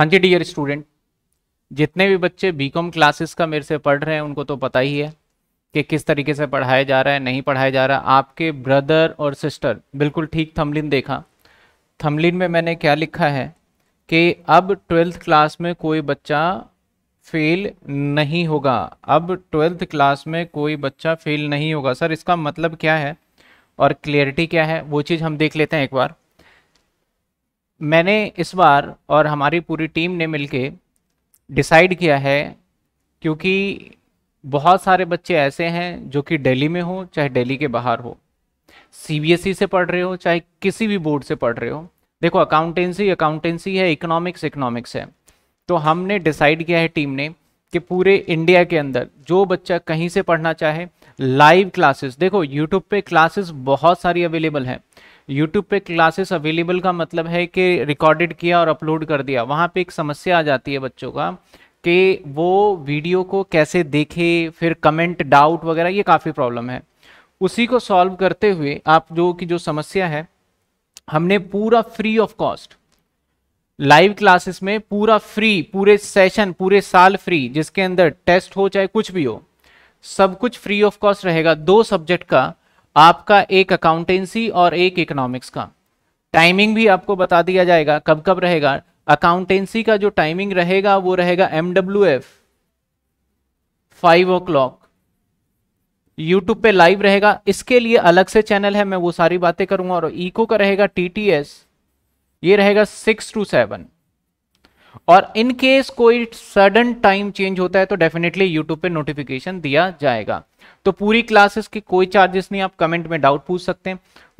हाँ जी dear student जितने भी बच्चे बीकॉम क्लासेस का मेरे से पढ़ रहे हैं उनको तो पता ही है कि किस तरीके से पढ़ाया जा रहा है नहीं पढ़ाया जा रहा आपके ब्रदर और सिस्टर बिल्कुल ठीक थमलिन देखा थमलिन में मैंने क्या लिखा है कि अब ट्वेल्थ क्लास में कोई बच्चा फेल नहीं होगा अब ट्वेल्थ क्लास में कोई बच्चा फेल नहीं होगा सर इसका मतलब क्या है और क्लियरिटी क्या है वो चीज़ हम देख लेते हैं एक बार मैंने इस बार और हमारी पूरी टीम ने मिलके डिसाइड किया है क्योंकि बहुत सारे बच्चे ऐसे हैं जो कि दिल्ली में हो चाहे दिल्ली के बाहर हो सीबीएसई e से पढ़ रहे हो चाहे किसी भी बोर्ड से पढ़ रहे हो देखो अकाउंटेंसी अकाउंटेंसी है इकोनॉमिक्स इकोनॉमिक्स है तो हमने डिसाइड किया है टीम ने कि पूरे इंडिया के अंदर जो बच्चा कहीं से पढ़ना चाहे लाइव क्लासेस देखो यूट्यूब पे क्लासेस बहुत सारी अवेलेबल हैं यूट्यूब पे क्लासेस अवेलेबल का मतलब है कि रिकॉर्डेड किया और अपलोड कर दिया वहाँ पे एक समस्या आ जाती है बच्चों का कि वो वीडियो को कैसे देखे फिर कमेंट डाउट वगैरह ये काफ़ी प्रॉब्लम है उसी को सॉल्व करते हुए आप जो कि जो समस्या है हमने पूरा free of cost live classes में पूरा फ्री पूरे सेशन पूरे साल फ्री जिसके अंदर टेस्ट हो चाहे कुछ भी हो सब कुछ फ्री ऑफ कॉस्ट रहेगा दो सब्जेक्ट का आपका एक अकाउंटेंसी और एक इकोनॉमिक्स का टाइमिंग भी आपको बता दिया जाएगा कब कब रहेगा अकाउंटेंसी का जो टाइमिंग रहेगा वो रहेगा M W F five o'clock YouTube पे लाइव रहेगा इसके लिए अलग से चैनल है मैं वो सारी बातें करूंगा और इको का रहेगा टी टी एस ये रहेगा सिक्स टू सेवन और इन केस कोई सडन टाइम चेंज होता है तो डेफिनेटली यूट्यूब पे नोटिफिकेशन दिया जाएगा तो पूरी क्लासेस की कोई चार्जेस नहीं आप कमेंट में डाउट पूछ सकते हैं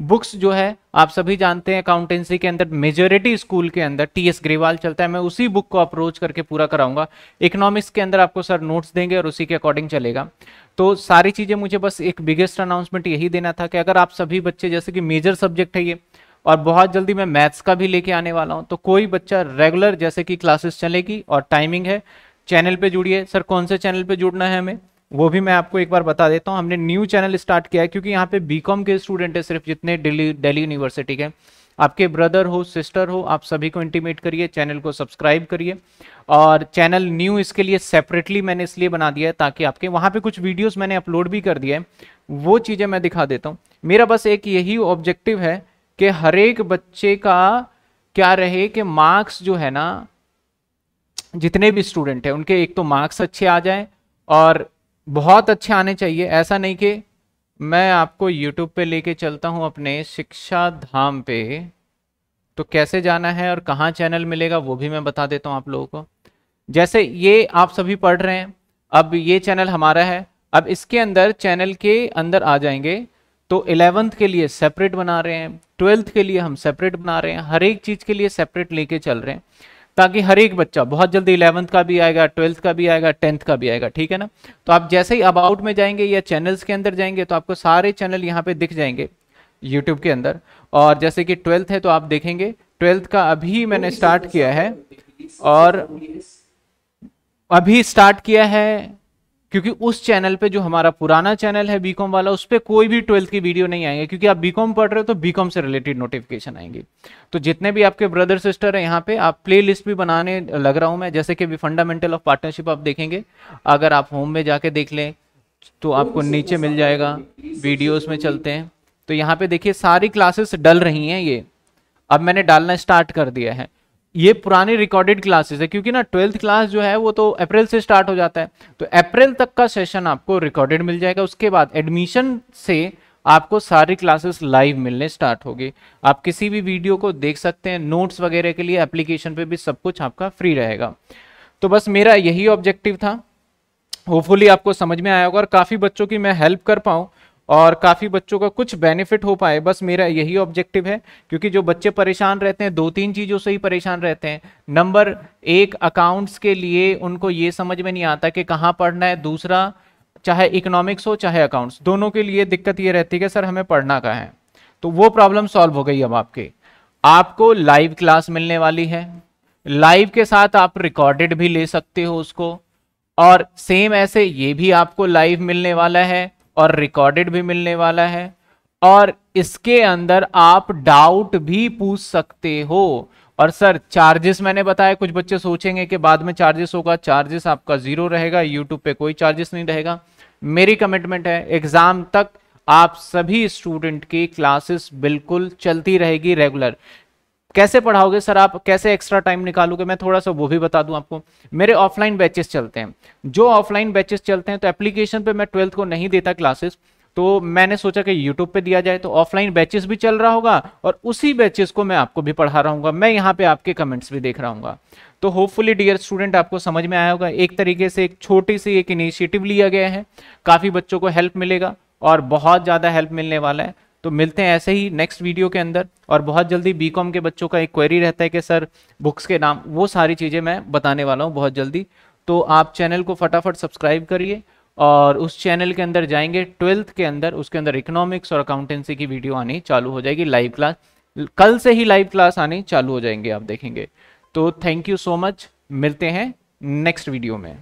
बुक्स जो है आप सभी जानते हैं अकाउंटेंसी के अंदर मेजोरिटी स्कूल के अंदर टी एस ग्रेवाल चलता है मैं उसी बुक को अप्रोच करके पूरा कराऊंगा इकोनॉमिक्स के अंदर आपको सर नोट्स देंगे और उसी के अकॉर्डिंग चलेगा तो सारी चीज़ें मुझे बस एक बिगेस्ट अनाउंसमेंट यही देना था कि अगर आप सभी बच्चे जैसे कि मेजर सब्जेक्ट है ये और बहुत जल्दी मैं मैथ्स का भी लेके आने वाला हूँ तो कोई बच्चा रेगुलर जैसे कि क्लासेस चलेगी और टाइमिंग है चैनल पे जुड़िए सर कौन से चैनल पे जुड़ना है हमें वो भी मैं आपको एक बार बता देता हूँ हमने न्यू चैनल स्टार्ट किया है क्योंकि यहाँ पे बी के स्टूडेंट है सिर्फ जितने दिल्ली डेली यूनिवर्सिटी के आपके ब्रदर हो सिस्टर हो आप सभी को इंटीमेट करिए चैनल को सब्सक्राइब करिए और चैनल न्यू इसके लिए सेपरेटली मैंने इसलिए बना दिया है ताकि आपके वहाँ पे कुछ वीडियोस मैंने अपलोड भी कर दिए हैं वो चीज़ें मैं दिखा देता हूँ मेरा बस एक यही ऑब्जेक्टिव है कि हर एक बच्चे का क्या रहे कि मार्क्स जो है ना जितने भी स्टूडेंट हैं उनके एक तो मार्क्स अच्छे आ जाएं और बहुत अच्छे आने चाहिए ऐसा नहीं कि मैं आपको यूट्यूब पे लेके चलता हूँ अपने शिक्षा धाम पे तो कैसे जाना है और कहाँ चैनल मिलेगा वो भी मैं बता देता हूँ आप लोगों को जैसे ये आप सभी पढ़ रहे हैं अब ये चैनल हमारा है अब इसके अंदर चैनल के अंदर आ जाएंगे तो इलेवंथ के लिए सेपरेट बना रहे हैं ट्वेल्थ के लिए हम सेपरेट बना रहे हैं हर एक चीज़ के लिए सेपरेट लेके चल रहे हैं ताकि हर एक बच्चा बहुत जल्दी इलेवंथ का भी आएगा ट्वेल्थ का भी आएगा टेंथ का भी आएगा ठीक है ना तो आप जैसे ही अबाउट में जाएंगे या चैनल्स के अंदर जाएंगे तो आपको सारे चैनल यहाँ पे दिख जाएंगे यूट्यूब के अंदर और जैसे कि ट्वेल्थ है तो आप देखेंगे ट्वेल्थ का अभी मैंने स्टार्ट किया है और अभी स्टार्ट किया है क्योंकि उस चैनल पे जो हमारा पुराना चैनल है बीकॉम वाला उस पर कोई भी ट्वेल्थ की वीडियो नहीं आएंगे क्योंकि आप बीकॉम पढ़ रहे हो तो बीकॉम से रिलेटेड नोटिफिकेशन आएंगे तो जितने भी आपके ब्रदर सिस्टर हैं यहाँ पे आप प्लेलिस्ट भी बनाने लग रहा हूँ मैं जैसे कि भी फंडामेंटल ऑफ पार्टनरशिप आप देखेंगे अगर आप होम में जाके देख लें तो आपको नीचे मिल जाएगा वीडियोज में चलते हैं तो यहाँ पे देखिए सारी क्लासेस डल रही हैं ये अब मैंने डालना स्टार्ट कर दिया है ये पुरानी रिकॉर्डेड क्लासेस है क्योंकि ना ट्वेल्थ क्लास जो है वो तो अप्रैल से स्टार्ट हो जाता है तो अप्रैल तक का सेशन आपको रिकॉर्डेड मिल जाएगा उसके बाद एडमिशन से आपको सारी क्लासेस लाइव मिलने स्टार्ट होगी आप किसी भी वीडियो को देख सकते हैं नोट्स वगैरह के लिए एप्लीकेशन पे भी सब कुछ आपका फ्री रहेगा तो बस मेरा यही ऑब्जेक्टिव था होपफुली आपको समझ में आया होगा और काफ़ी बच्चों की मैं हेल्प कर पाऊँ और काफ़ी बच्चों का कुछ बेनिफिट हो पाए बस मेरा यही ऑब्जेक्टिव है क्योंकि जो बच्चे परेशान रहते हैं दो तीन चीज़ों से ही परेशान रहते हैं नंबर एक अकाउंट्स के लिए उनको ये समझ में नहीं आता कि कहाँ पढ़ना है दूसरा चाहे इकोनॉमिक्स हो चाहे अकाउंट्स दोनों के लिए दिक्कत ये रहती है कि सर हमें पढ़ना का है तो वो प्रॉब्लम सॉल्व हो गई अब आपके आपको लाइव क्लास मिलने वाली है लाइव के साथ आप रिकॉर्डेड भी ले सकते हो उसको और सेम ऐसे ये भी आपको लाइव मिलने वाला है और रिकॉर्डेड भी मिलने वाला है और इसके अंदर आप डाउट भी पूछ सकते हो और सर चार्जेस मैंने बताया कुछ बच्चे सोचेंगे कि बाद में चार्जेस होगा चार्जेस आपका जीरो रहेगा यूट्यूब पे कोई चार्जेस नहीं रहेगा मेरी कमिटमेंट है एग्जाम तक आप सभी स्टूडेंट की क्लासेस बिल्कुल चलती रहेगी रेगुलर कैसे पढ़ाओगे सर आप कैसे एक्स्ट्रा टाइम निकालोगे मैं थोड़ा सा वो भी बता दूं आपको मेरे ऑफलाइन बैचेस चलते हैं जो ऑफलाइन बैचेस चलते हैं तो एप्लीकेशन पे मैं ट्वेल्थ को नहीं देता क्लासेस तो मैंने सोचा कि यूट्यूब पे दिया जाए तो ऑफलाइन बैचेस भी चल रहा होगा और उसी बैचेस को मैं आपको भी पढ़ा रहा हूँ मैं यहाँ पे आपके कमेंट्स भी देख रहा हूँ तो होपफुली डियर स्टूडेंट आपको समझ में आया होगा एक तरीके से एक छोटी सी एक इनिशिएटिव लिया गया है काफ़ी बच्चों को हेल्प मिलेगा और बहुत ज़्यादा हेल्प मिलने वाला है तो मिलते हैं ऐसे ही नेक्स्ट वीडियो के अंदर और बहुत जल्दी बी के बच्चों का एक क्वेरी रहता है कि सर बुक्स के नाम वो सारी चीज़ें मैं बताने वाला हूँ बहुत जल्दी तो आप चैनल को फटाफट सब्सक्राइब करिए और उस चैनल के अंदर जाएंगे ट्वेल्थ के अंदर उसके अंदर इकोनॉमिक्स और अकाउंटेंसी की वीडियो आनी चालू हो जाएगी लाइव क्लास कल से ही लाइव क्लास आनी चालू हो जाएंगे आप देखेंगे तो थैंक यू सो मच मिलते हैं नेक्स्ट वीडियो में